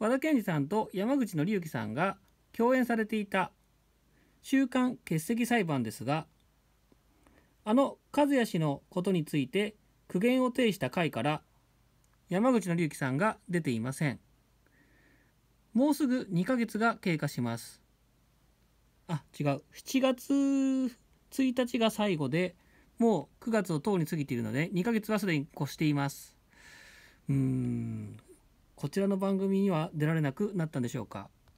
和田健二さんと山口紀之さんが共演されていた週刊欠席裁判ですがあの和也氏のことについて苦言を呈した回から山口紀之さんが出ていませんもうすぐ2ヶ月が経過しますあ違う7月1日が最後でもう9月をとうに過ぎているので2ヶ月はすでに越していますうーんこちらの番組には出られなくなったんでしょうか